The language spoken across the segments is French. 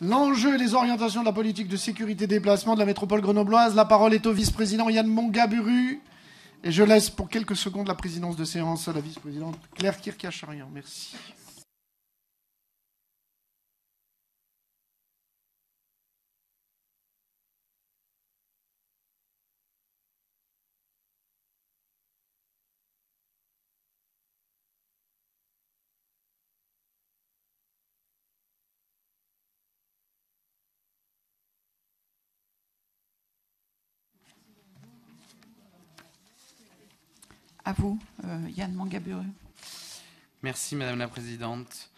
L'enjeu et les orientations de la politique de sécurité déplacement de la métropole grenobloise. La parole est au vice-président Yann Mongaburu. Et je laisse pour quelques secondes la présidence de séance à la vice-présidente Claire Kirkacharian. Merci. À vous, euh, Yann Mangabure. Merci, Madame la Présidente.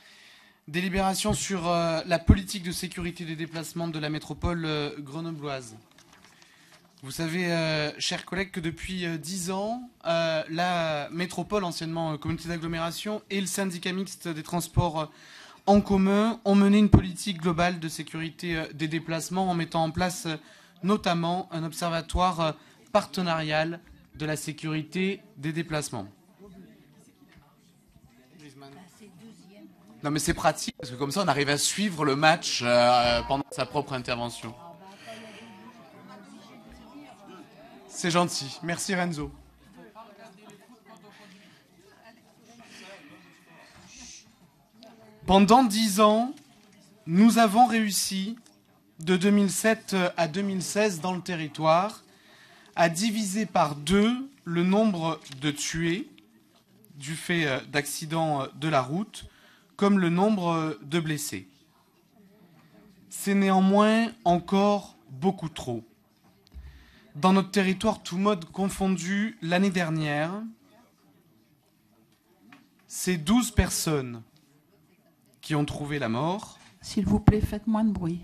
Délibération sur euh, la politique de sécurité des déplacements de la métropole euh, grenobloise. Vous savez, chers collègues, que depuis dix ans, la métropole, anciennement communauté d'agglomération, et le syndicat mixte des transports en commun ont mené une politique globale de sécurité des déplacements en mettant en place notamment un observatoire partenarial de la sécurité des déplacements. Non mais c'est pratique parce que comme ça on arrive à suivre le match euh, pendant sa propre intervention. C'est gentil. Merci Renzo. Pendant dix ans, nous avons réussi, de 2007 à 2016 dans le territoire, a divisé par deux le nombre de tués du fait euh, d'accidents euh, de la route, comme le nombre euh, de blessés. C'est néanmoins encore beaucoup trop. Dans notre territoire, tout mode confondu, l'année dernière, c'est 12 personnes qui ont trouvé la mort. S'il vous plaît, faites moins de bruit.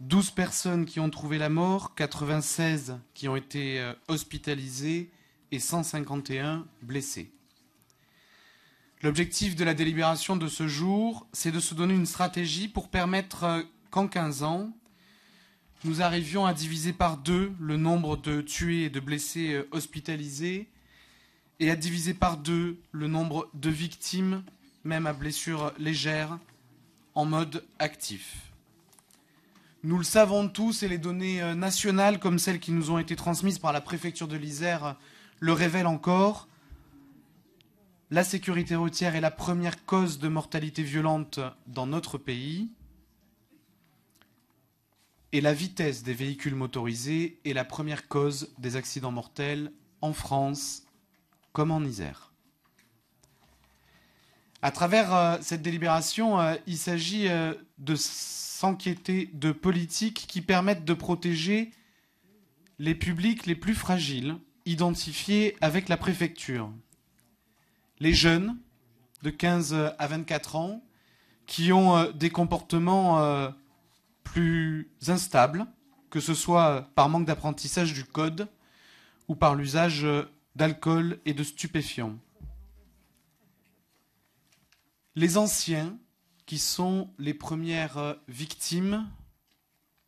12 personnes qui ont trouvé la mort, 96 qui ont été euh, hospitalisées et 151 blessés. L'objectif de la délibération de ce jour, c'est de se donner une stratégie pour permettre euh, qu'en 15 ans, nous arrivions à diviser par deux le nombre de tués et de blessés euh, hospitalisés et à diviser par deux le nombre de victimes, même à blessures légères, en mode actif. Nous le savons tous et les données euh, nationales comme celles qui nous ont été transmises par la préfecture de l'Isère euh, le révèlent encore. La sécurité routière est la première cause de mortalité violente dans notre pays. Et la vitesse des véhicules motorisés est la première cause des accidents mortels en France comme en Isère. À travers euh, cette délibération, euh, il s'agit euh, de s'enquêter de politiques qui permettent de protéger les publics les plus fragiles, identifiés avec la préfecture. Les jeunes de 15 à 24 ans qui ont des comportements plus instables, que ce soit par manque d'apprentissage du code ou par l'usage d'alcool et de stupéfiants. Les anciens, qui sont les premières euh, victimes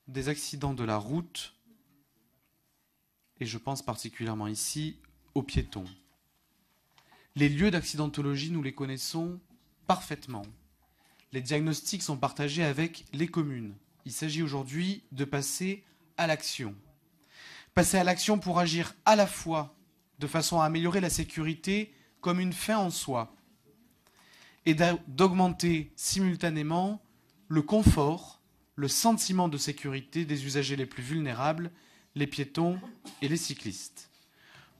des accidents de la route, et je pense particulièrement ici aux piétons. Les lieux d'accidentologie, nous les connaissons parfaitement. Les diagnostics sont partagés avec les communes. Il s'agit aujourd'hui de passer à l'action. Passer à l'action pour agir à la fois de façon à améliorer la sécurité comme une fin en soi, et d'augmenter simultanément le confort, le sentiment de sécurité des usagers les plus vulnérables, les piétons et les cyclistes.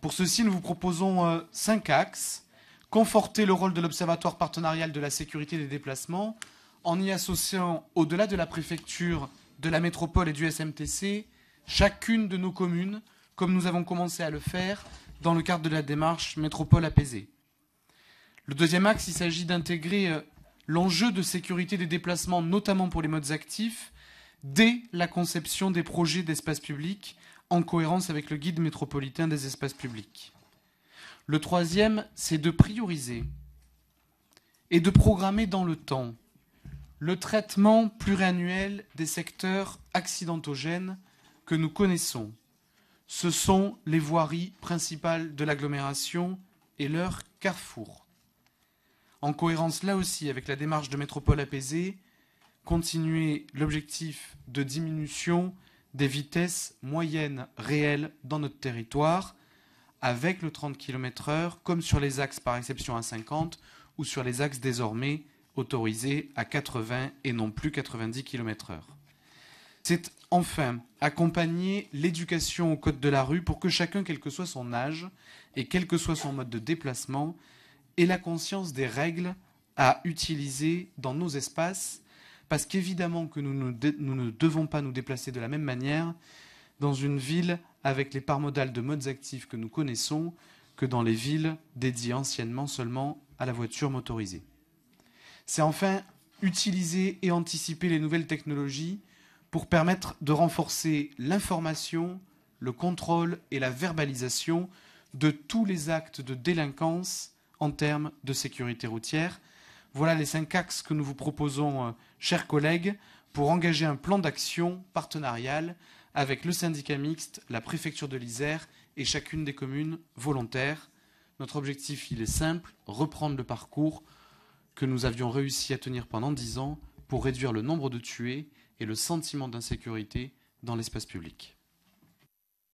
Pour ceci, nous vous proposons euh, cinq axes. Conforter le rôle de l'Observatoire partenarial de la sécurité des déplacements en y associant, au-delà de la préfecture, de la métropole et du SMTC, chacune de nos communes, comme nous avons commencé à le faire dans le cadre de la démarche Métropole apaisée. Le deuxième axe, il s'agit d'intégrer euh, l'enjeu de sécurité des déplacements, notamment pour les modes actifs, dès la conception des projets d'espace publics en cohérence avec le guide métropolitain des espaces publics. Le troisième, c'est de prioriser et de programmer dans le temps le traitement pluriannuel des secteurs accidentogènes que nous connaissons. Ce sont les voiries principales de l'agglomération et leurs carrefour en cohérence là aussi avec la démarche de métropole apaisée, continuer l'objectif de diminution des vitesses moyennes réelles dans notre territoire avec le 30 km/h, comme sur les axes par exception à 50 ou sur les axes désormais autorisés à 80 et non plus 90 km/h. C'est enfin accompagner l'éducation au code de la rue pour que chacun, quel que soit son âge et quel que soit son mode de déplacement, et la conscience des règles à utiliser dans nos espaces, parce qu'évidemment que nous, ne devons pas nous déplacer de la même manière dans une ville avec les parts de modes actifs que nous connaissons que dans les villes dédiées anciennement seulement à la voiture motorisée. C'est enfin utiliser et anticiper les nouvelles technologies pour permettre de renforcer l'information, le contrôle et la verbalisation de tous les actes de délinquance en termes de sécurité routière. Voilà les cinq axes que nous vous proposons, euh, chers collègues, pour engager un plan d'action partenarial avec le syndicat mixte, la préfecture de l'Isère et chacune des communes volontaires. Notre objectif, il est simple, reprendre le parcours que nous avions réussi à tenir pendant dix ans pour réduire le nombre de tués et le sentiment d'insécurité dans l'espace public.